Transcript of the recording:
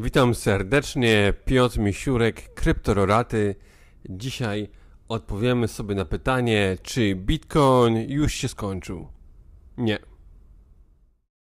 Witam serdecznie, Piotr Misiurek, Kryptororaty. Dzisiaj odpowiemy sobie na pytanie, czy Bitcoin już się skończył? Nie.